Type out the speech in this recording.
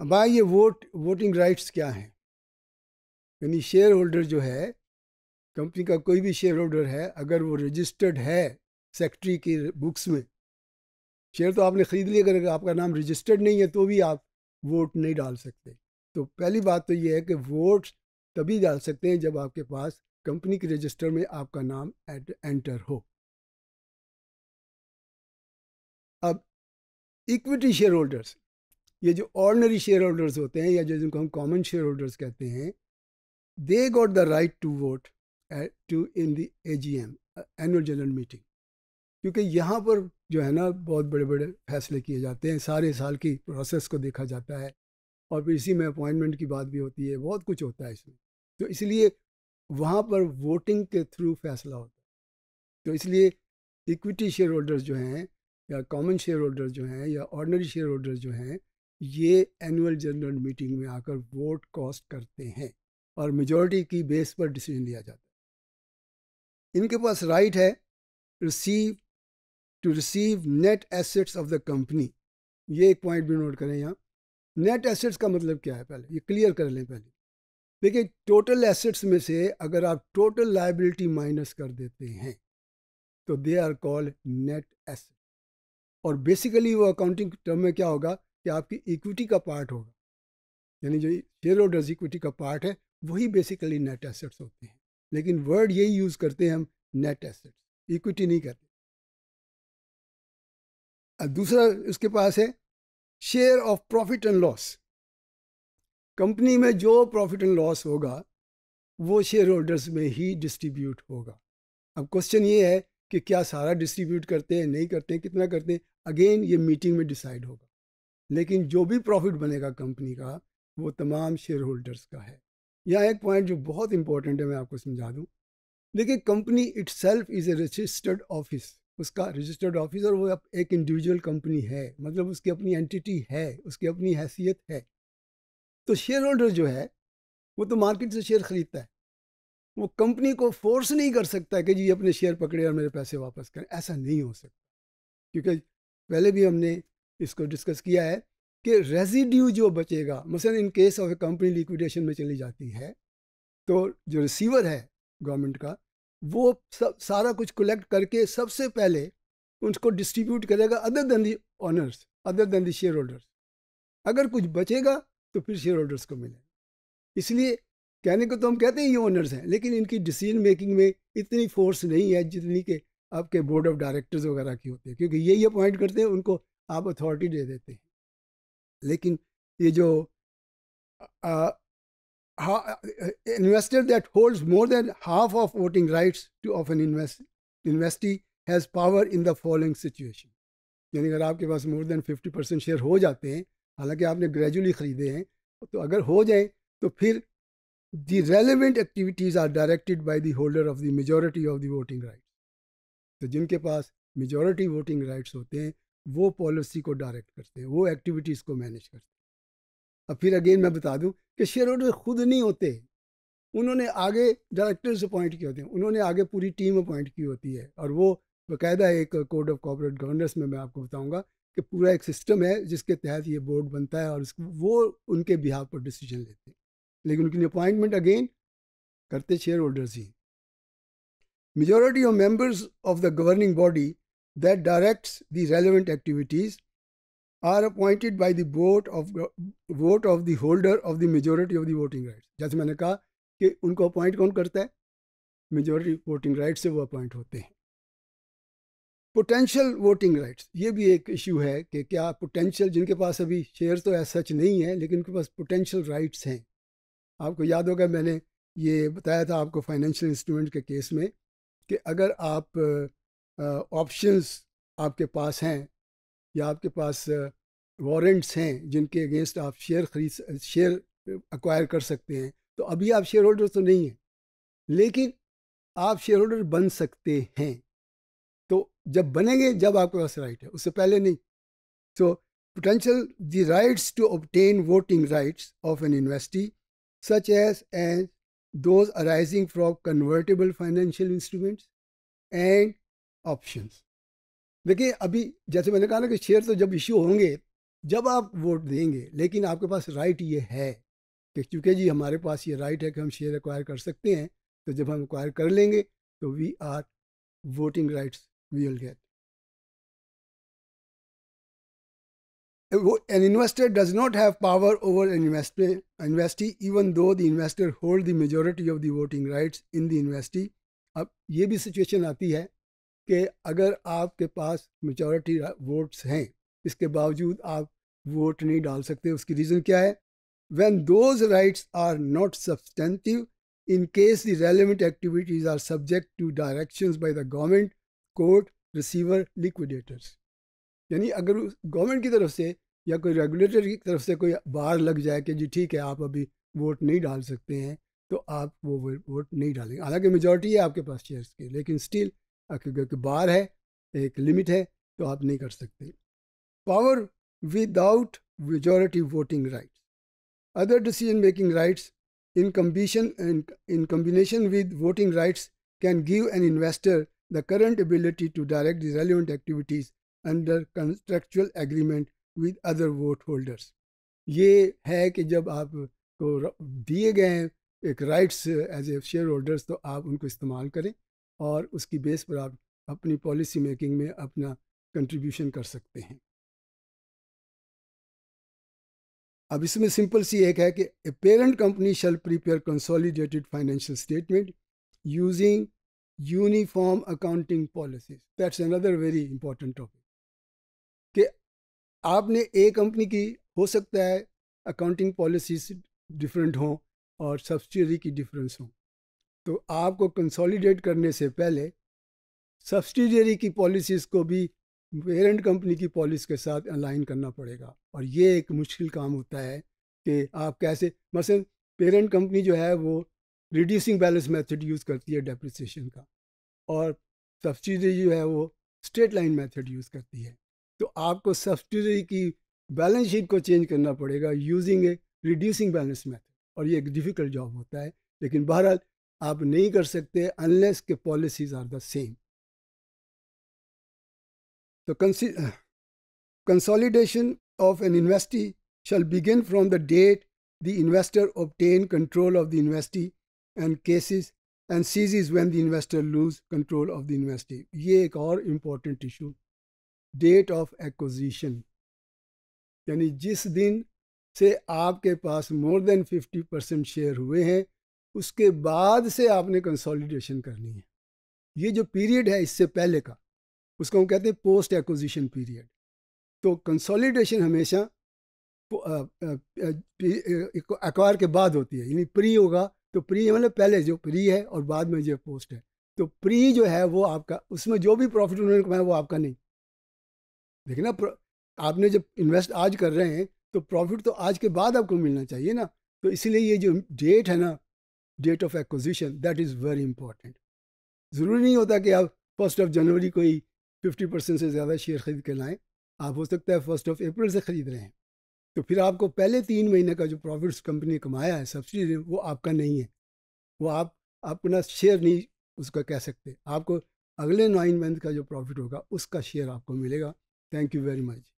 अब ये vote voting rights क्या हैं यानी शेयर होल्डर जो है कंपनी का कोई भी शेयर होल्डर है अगर वो रजिस्टर्ड है सेक्रेटरी की बुक्स में शेयर तो आपने ख़रीद लिया अगर आपका नाम रजिस्टर्ड नहीं है तो भी आप वोट नहीं डाल सकते तो पहली बात तो ये है कि वोट तभी डाल सकते हैं जब आपके पास कंपनी के रजिस्टर में आपका नाम एट एंटर हो अब इक्विटी शेयर होल्डर्स ये जो ऑर्डनरी शेयर होल्डर्स होते हैं या जो जिनको हम कॉमन शेयर होल्डर्स कहते हैं they got the right to vote to in the A G M annual general meeting क्योंकि यहाँ पर जो है ना बहुत बड़े बड़े फैसले किए जाते हैं सारे साल की प्रोसेस को देखा जाता है और फिर इसी में अपॉइंटमेंट की बात भी होती है बहुत कुछ होता है इसमें तो इसलिए वहाँ पर वोटिंग के थ्रू फैसला होता है तो इसलिए इक्विटी शेयर होल्डर्स जो हैं या कॉमन शेयर होल्डर्स जो हैं या ऑर्डनरी शेयर होल्डर्स जो हैं ये एनुअल जनरल मीटिंग में आकर वोट कॉस्ट करते हैं और मेजोरिटी की बेस पर डिसीजन लिया जाता है इनके पास राइट है receive to receive net assets of the company ये एक पॉइंट भी नोट करें यहाँ नेट एसेट्स का मतलब क्या है पहले ये क्लियर कर लें पहले देखिए टोटल एसेट्स में से अगर आप टोटल लाइबिलिटी माइनस कर देते हैं तो they are called net asset और बेसिकली वो अकाउंटिंग टर्म में क्या होगा कि आपकी इक्विटी का पार्ट होगा यानी जो शेयर होल्डर्स इक्विटी का पार्ट है वही बेसिकली नेट एसेट्स होते हैं लेकिन वर्ड यही यूज़ करते हैं हम नेट एसेट्स इक्विटी नहीं कहते दूसरा उसके पास है share of profit and loss company में जो प्रॉफिट एंड लॉस होगा वो शेयर होल्डर्स में ही डिस्ट्रीब्यूट होगा अब क्वेश्चन ये है कि क्या सारा डिस्ट्रीब्यूट करते हैं नहीं करते हैं कितना करते हैं अगेन ये मीटिंग में डिसाइड होगा लेकिन जो भी प्रॉफिट बनेगा कंपनी का वो तमाम शेयर होल्डर्स का है यह एक पॉइंट जो बहुत इंपॉर्टेंट है मैं आपको समझा दूँ देखिए company itself is a registered office उसका रजिस्टर्ड ऑफिस और वो एक इंडिविजुअल कंपनी है मतलब उसकी अपनी एंटिटी है उसकी अपनी हैसियत है तो शेयर होल्डर जो है वो तो मार्केट से शेयर ख़रीदता है वो कंपनी को फोर्स नहीं कर सकता कि जी अपने शेयर पकड़े और मेरे पैसे वापस करें ऐसा नहीं हो सकता क्योंकि पहले भी हमने इसको डिस्कस किया है कि रेजिड्यू जो बचेगा मसलन in case of a company liquidation में चली जाती है तो जो रिसीवर है गवर्नमेंट का वो सब सारा कुछ कलेक्ट करके सबसे पहले उसको डिस्ट्रीब्यूट करेगा other than the owners other than the share holders अगर कुछ बचेगा तो फिर शेयर होल्डर्स को मिलेगा इसलिए कहने को तो हम कहते हैं ये ओनर्स हैं लेकिन इनकी डिसीजन मेकिंग में इतनी फोर्स नहीं है जितनी के आपके बोर्ड ऑफ डायरेक्टर्स वगैरह की होती है क्योंकि यही अपॉइंट करते हैं उनको आप अथॉरिटी दे देते हैं लेकिन ये जो investor that holds more than half of voting rights to of an investee has power in the following situation यानी अगर आपके पास more than fifty percent share हो जाते हैं हालांकि आपने ग्रेजुअली ख़रीदे हैं तो अगर हो जाए तो फिर the relevant activities are directed by the holder of the majority of the voting rights तो जिनके पास मेजोरिटी वोटिंग राइट्स होते हैं वो पॉलिसी को डायरेक्ट करते हैं वो एक्टिविटीज़ को मैनेज करते हैं अब फिर अगेन मैं बता दूं कि शेयर होल्डर खुद नहीं होते उन्होंने आगे डायरेक्टर्स अपॉइंट किए होते हैं उन्होंने आगे पूरी टीम अपॉइंट की होती है और वो बाकायदा एक कोड ऑफ कॉपरेट गवर्नेंस में मैं आपको बताऊँगा कि पूरा एक सिस्टम है जिसके तहत ये बोर्ड बनता है और वो उनके बिहाव पर डिसीजन लेते हैं लेकिन उनकी अपॉइंटमेंट अगेन करते शेयर होल्डर्स ही majority of members of the governing body that directs the relevant activities are appointed by the vote of vote of the holder of the majority of the voting rights जैसे मैंने कहा कि उनको appoint कौन करता है majority voting right से वो अपॉइंट होते हैं पोटेंशियल वोटिंग राइट्स ये भी एक इशू है कि क्या पोटेंशियल जिनके पास अभी शेयर तो ऐसा सच नहीं है लेकिन उनके पास पोटेंशियल राइट्स हैं आपको याद होगा मैंने ये बताया था आपको फाइनेंशियल इंस्ट्रूमेंट के केस में कि अगर आप ऑप्शंस आपके पास हैं या आपके पास वारंट्स हैं जिनके अगेंस्ट आप शेयर खरीद शेयर अक्वायर कर सकते हैं तो अभी आप शेयर होल्डर तो नहीं हैं लेकिन आप शेयर होल्डर बन सकते हैं तो जब बनेंगे जब आपके पास राइट है उससे पहले नहीं so potential the rights to obtain voting rights of an investee such as as those arising from convertible financial instruments and option देखिए अभी जैसे मैंने कहा ना कि शेयर तो जब इश्यू होंगे जब आप वोट देंगे लेकिन आपके पास राइट ये है कि चूँकि जी हमारे पास ये राइट है कि हम शेयर एक्वायर कर सकते हैं तो जब हम एक्वायर कर लेंगे तो we are voting rights we will get वो an investor does not have power over an investee even though the investor hold the majority of the voting rights in the investee अब ये भी situation आती है कि अगर आपके पास majority votes हैं इसके बावजूद आप वोट नहीं डाल सकते उसकी रीज़न क्या है when those rights are not substantive in case the relevant activities are subject to direction by the government court receiver liquidators यानी अगर गवर्नमेंट की तरफ से या कोई रेगुलेटर की तरफ से कोई बार लग जाए कि जी ठीक है आप अभी वोट नहीं डाल सकते हैं तो आप वो वोट नहीं डालेंगे हालांकि मेजोरिटी है आपके पास चेयर्स की लेकिन स्टिल क्योंकि बार है एक लिमिट है तो आप नहीं कर सकते power without majority voting right other decision making rights in combination in combination with voting rights can give an investor the current ability to direct the relevant activities under contractual agreement with other vote holders ये है कि जब आप को दिए गए एक rights as a share holders तो आप उनको इस्तेमाल करें और उसकी बेस पर आप अपनी पॉलिसी मेकिंग में अपना कंट्रीब्यूशन कर सकते हैं अब इसमें सिंपल सी एक है कि a parent company shall prepare consolidated financial statement using uniform accounting policies that's another very important topic कि आपने ए कंपनी की हो सकता है अकाउंटिंग पॉलिसीज डिफरेंट हों और सब्सिडरी की डिफरेंस हों तो आपको कंसोलिडेट करने से पहले सब्सिडियरी की पॉलिसीज़ को भी पेरेंट कंपनी की पॉलिसी के साथ अलाइन करना पड़ेगा और ये एक मुश्किल काम होता है कि आप कैसे मसल पेरेंट कंपनी जो है वो रिड्यूसिंग बैलेंस मेथड यूज़ करती है डेप्रिसिएशन का और सब्सिडरी जो है वो स्ट्रेट लाइन मेथड यूज़ करती है तो आपको सब्सिडी की बैलेंस शीट को चेंज करना पड़ेगा using a reducing balance method और ये एक डिफ़िकल्ट जॉब होता है लेकिन बहरहाल आप नहीं कर सकते अनलेस के पॉलिसीज आर द सेम तो consolidation of an investee shall begin from the date the investor obtain control of the investee and cases and ceases when the investor lose control of the investee ये एक और important issue date of acquisition यानी जिस दिन से आपके पास more than fifty percent share हुए हैं उसके बाद से आपने कंसोलिडेशन करनी है ये जो पीरियड है इससे पहले का उसको हम कहते हैं पोस्ट एक्विजिशन पीरियड तो कंसोलिडेशन हमेशा एक्वायर के बाद होती है यानी प्री होगा तो प्री मतलब पहले जो प्री है और बाद में जो पोस्ट है तो प्री जो है वो आपका उसमें जो भी प्रॉफिट उन्होंने कमाया वो आपका नहीं देखिए ना आपने जब इन्वेस्ट आज कर रहे हैं तो प्रॉफिट तो आज के बाद आपको मिलना चाहिए ना तो इसीलिए ये जो डेट है ना date of acquisition that is very important ज़रूरी नहीं होता कि आप फर्स्ट ऑफ जनवरी को ही फिफ्टी परसेंट से ज़्यादा शेयर ख़रीद के लाएँ आप हो सकता है फर्स्ट ऑफ अप्रैल से ख़रीद रहे हैं तो फिर आपको पहले तीन महीने का जो प्रॉफिट्स कंपनी कमाया है सब्सिडी वो आपका नहीं है वो आप अपना शेयर नहीं उसका कह सकते आपको अगले नाइन मंथ का जो प्रॉफिट होगा उसका शेयर आपको मिलेगा थैंक यू वेरी मच